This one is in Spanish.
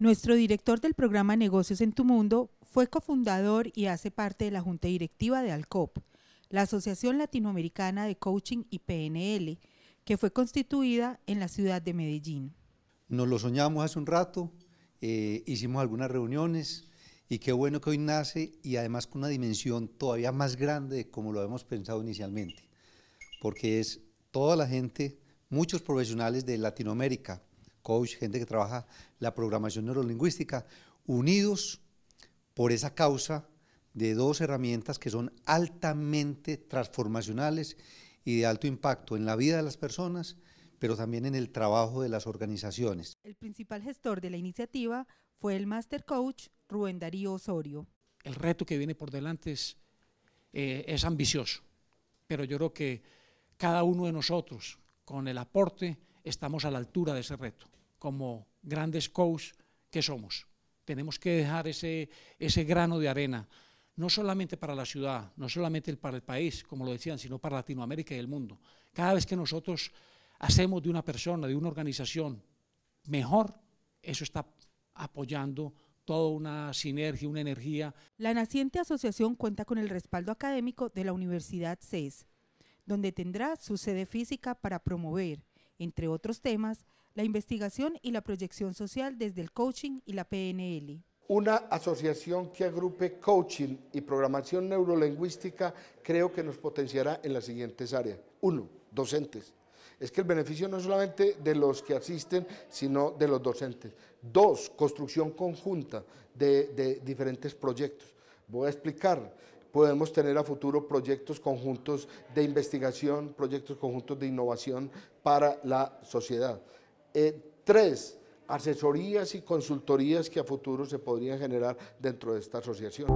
Nuestro director del programa Negocios en tu Mundo fue cofundador y hace parte de la Junta Directiva de ALCOP, la Asociación Latinoamericana de Coaching y PNL, que fue constituida en la ciudad de Medellín. Nos lo soñamos hace un rato, eh, hicimos algunas reuniones y qué bueno que hoy nace y además con una dimensión todavía más grande de como lo habíamos pensado inicialmente, porque es toda la gente, muchos profesionales de Latinoamérica, coach, gente que trabaja la programación neurolingüística, unidos por esa causa de dos herramientas que son altamente transformacionales y de alto impacto en la vida de las personas, pero también en el trabajo de las organizaciones. El principal gestor de la iniciativa fue el Master Coach Rubén Darío Osorio. El reto que viene por delante es, eh, es ambicioso, pero yo creo que cada uno de nosotros, con el aporte estamos a la altura de ese reto, como grandes coaches que somos. Tenemos que dejar ese, ese grano de arena, no solamente para la ciudad, no solamente para el país, como lo decían, sino para Latinoamérica y el mundo. Cada vez que nosotros hacemos de una persona, de una organización mejor, eso está apoyando toda una sinergia, una energía. La naciente asociación cuenta con el respaldo académico de la Universidad CES, donde tendrá su sede física para promover, entre otros temas, la investigación y la proyección social desde el coaching y la PNL. Una asociación que agrupe coaching y programación neurolingüística creo que nos potenciará en las siguientes áreas. Uno, docentes. Es que el beneficio no es solamente de los que asisten, sino de los docentes. Dos, construcción conjunta de, de diferentes proyectos. Voy a explicar podemos tener a futuro proyectos conjuntos de investigación, proyectos conjuntos de innovación para la sociedad. Eh, tres, asesorías y consultorías que a futuro se podrían generar dentro de esta asociación.